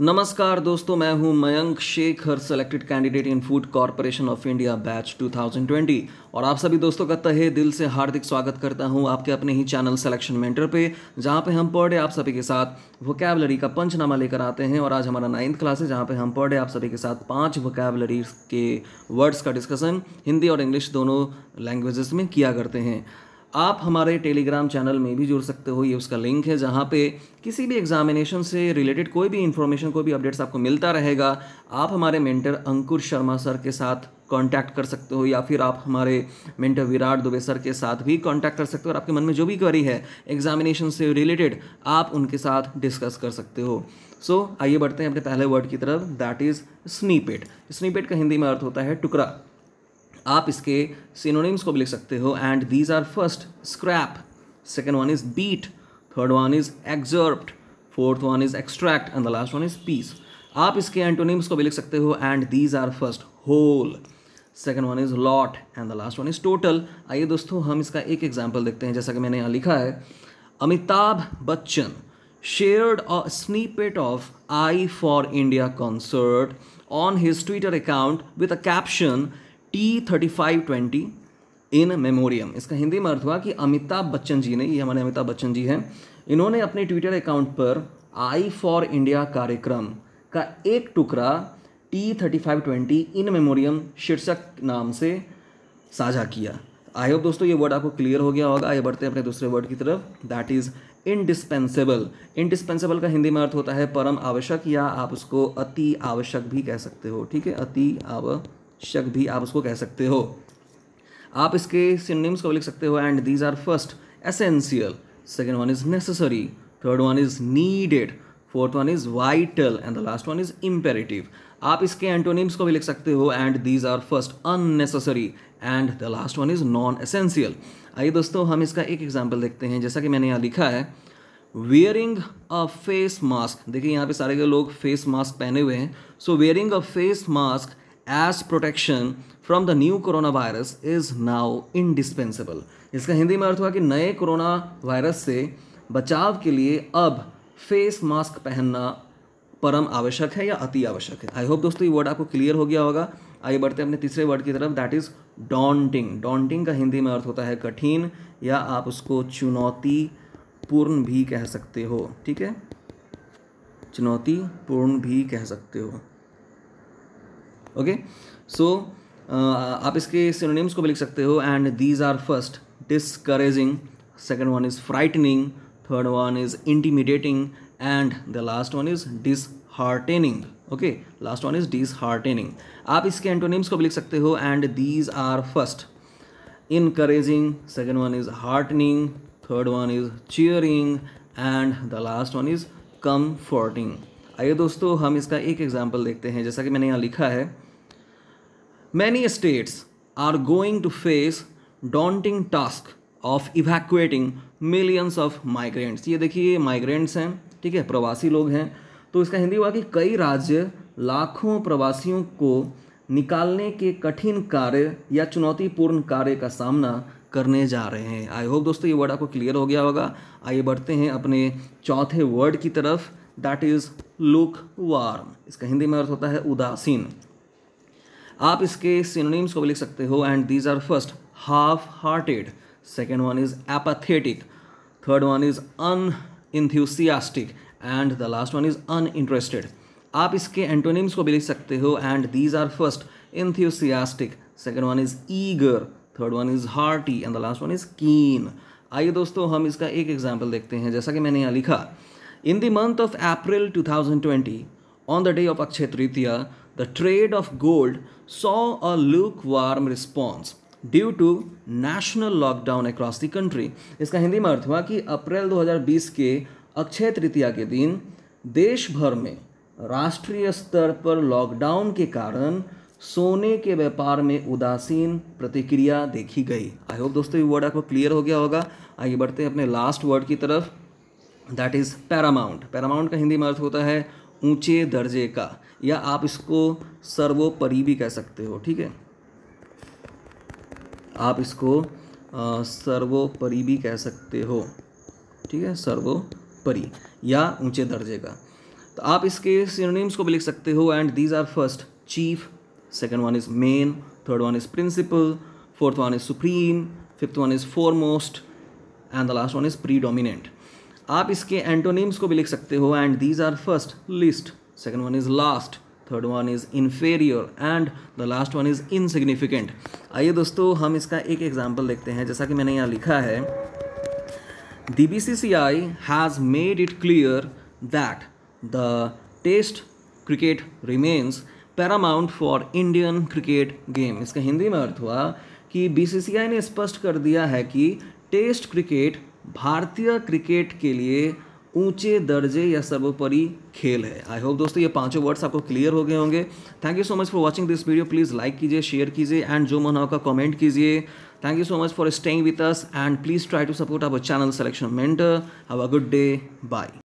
नमस्कार दोस्तों मैं हूं Mayank Shekhar selected candidate in food corporation of India batch 2020 और आप सभी दोस्तों का तहे दिल से हार्दिक स्वागत करता हूं आपके अपने ही चैनल सिलेक्शन मेंटर पे जहां पे हम पर डे आप सभी के साथ वोकेबलरी का पंचनामा लेकर आते हैं और आज हमारा नाइन्थ क्लास है जहाँ पर हम पर डे आप सभी के साथ पाँच वोकेबलरी के वर्ड्स का डिस्कसन हिंदी और इंग्लिश दोनों लैंग्वेजेस में किया करते हैं आप हमारे टेलीग्राम चैनल में भी जुड़ सकते हो ये उसका लिंक है जहाँ पे किसी भी एग्जामिनेशन से रिलेटेड कोई भी इन्फॉर्मेशन कोई भी अपडेट्स आपको मिलता रहेगा आप हमारे मेंटर अंकुर शर्मा सर के साथ कांटेक्ट कर सकते हो या फिर आप हमारे मेंटर विराट दुबे सर के साथ भी कांटेक्ट कर सकते हो और आपके मन में जो भी क्वेरी है एग्जामिनेशन से रिलेटेड आप उनके साथ डिस्कस कर सकते हो सो so, आइए बढ़ते हैं अपने पहले वर्ड की तरफ दैट इज़ स्नीपेट स्नीपेट का हिंदी में अर्थ होता है टुकड़ा आप इसके सिनोनिम्स को भी लिख सकते हो and these are first scrap second one is bit third one is excerpt fourth one is extract and the last one is piece आप इसके एंटोनिम्स को भी लिख सकते हो and these are first whole second one is lot and the last one is total आइए दोस्तों हम इसका एक एग्जाम्पल देखते हैं जैसा कि मैंने यहाँ लिखा है Amitabh Bachchan shared a snippet of I for India concert on his Twitter account with a caption T thirty five twenty in memoriam इसका हिंदी में अर्थ हुआ कि अमिताभ बच्चन जी ने ये हमारे अमिताभ बच्चन जी हैं इन्होंने अपने ट्विटर अकाउंट पर आई फॉर इंडिया कार्यक्रम का एक टुकड़ा T thirty five twenty in memoriam शीर्षक नाम से साझा किया आई होप दोस्तों ये वर्ड आपको क्लियर हो गया होगा आइए बढ़ते हैं अपने दूसरे वर्ड की तरफ दैट इज़ इनडिस्पेंसेबल इनडिस्पेंसेबल का हिंदी में अर्थ होता है परम आवश्यक या आप उसको अति आवश्यक भी कह सकते हो ठीक है अति आवश्यक शक भी आप उसको कह सकते हो आप इसके सिनेम्स को लिख सकते हो and these are first essential second one is necessary third one is needed fourth one is vital and the last one is imperative आप इसके एंटोनिम्स को भी लिख सकते हो and these are first unnecessary and the last one is non essential आइए दोस्तों हम इसका एक एग्जाम्पल देखते हैं जैसा कि मैंने यहाँ लिखा है वेयरिंग अ फेस मास्क देखिए यहाँ पे सारे के लोग फेस मास्क पहने हुए हैं so wearing a face mask as protection from the new corona virus is now indispensable इसका हिंदी में अर्थ हुआ कि नए कोरोना वायरस से बचाव के लिए अब फेस मास्क पहनना परम आवश्यक है या अति आवश्यक है आई होप दोस्तों ये वर्ड आपको क्लियर हो गया होगा आइए बढ़ते हैं अपने तीसरे वर्ड की तरफ दैट इज़ डॉन्टिंग डॉन्टिंग का हिंदी में अर्थ होता है कठिन या आप उसको चुनौती पूर्ण भी कह सकते हो ठीक है चुनौतीपूर्ण भी कह सकते हो ओके सो uh, आप इसके सिनोनिम्स को भी लिख सकते हो and these are first discouraging second one is frightening third one is intimidating and the last one is disheartening okay last one is heartening आप इसके एंटोनिम्स को भी लिख सकते हो and these are first encouraging second one is heartening third one is cheering and the last one is comforting आइए दोस्तों हम इसका एक एग्जाम्पल देखते हैं जैसा कि मैंने यहाँ लिखा है Many states are going to face daunting task of evacuating millions of migrants. ये देखिए ये migrants हैं ठीक है प्रवासी लोग हैं तो इसका हिंदी हुआ कि कई राज्य लाखों प्रवासियों को निकालने के कठिन कार्य या चुनौतीपूर्ण कार्य का सामना करने जा रहे हैं आई होप दोस्तों ये वर्ड आपको क्लियर हो गया होगा आइए बढ़ते हैं अपने चौथे वर्ड की तरफ दैट इज़ लुक वार्म इसका हिंदी में अर्थ होता है उदासीन आप इसके सिनोनिम्स को भी लिख सकते हो and these are first half hearted second one is apathetic third one is unenthusiastic and the last one is uninterested आप इसके एंटोनिम्स को भी लिख सकते हो and these are first enthusiastic second one is eager third one is hearty and the last one is keen आइए दोस्तों हम इसका एक एग्जाम्पल देखते हैं जैसा कि मैंने यहाँ लिखा in the month of April 2020 on the day of Akshaya Tritiya the trade of gold saw a lukewarm response due to national lockdown across the country इसका हिंदी में अर्थ हुआ कि अप्रैल 2020 के अक्षय तृतीया के दिन देश भर में राष्ट्रीय स्तर पर लॉकडाउन के कारण सोने के व्यापार में उदासीन प्रतिक्रिया देखी गई आई होप दोस्तों ये वर्ड आपको क्लियर हो गया होगा आइए बढ़ते हैं अपने लास्ट वर्ड की तरफ दैट इज़ पैरामाउंट पैरामाउंट का हिंदी में अर्थ होता है ऊंचे दर्जे का या आप इसको सर्वोपरि भी कह सकते हो ठीक है आप इसको सर्वोपरि भी कह सकते हो ठीक है सर्वोपरि या ऊंचे दर्जे का तो आप इसके सिनोनिम्स को भी लिख सकते हो and these are first chief second one is main third one is principal fourth one is supreme fifth one is foremost and the last one is predominant आप इसके एंटोनिम्स को भी लिख सकते हो and these are first least second one is last third one is inferior and the last one is insignificant आइए दोस्तों हम इसका एक एग्जाम्पल देखते हैं जैसा कि मैंने यहाँ लिखा है the B C C I has made it clear that the test cricket remains paramount for Indian cricket game इसका हिंदी में अर्थ हुआ कि बी सी सी आई ने स्पष्ट कर दिया है कि टेस्ट क्रिकेट भारतीय क्रिकेट के लिए ऊंचे दर्जे या सर्वोपरि खेल है आई होप दोस्तों ये पांचों वर्ड्स आपको क्लियर हो गए होंगे thank you so much for watching this video please like कीजिए शेयर कीजिए एंड जो मन होगा कमेंट कीजिए thank you so much for staying with us and please try to support our channel Selection Mentor have a good day bye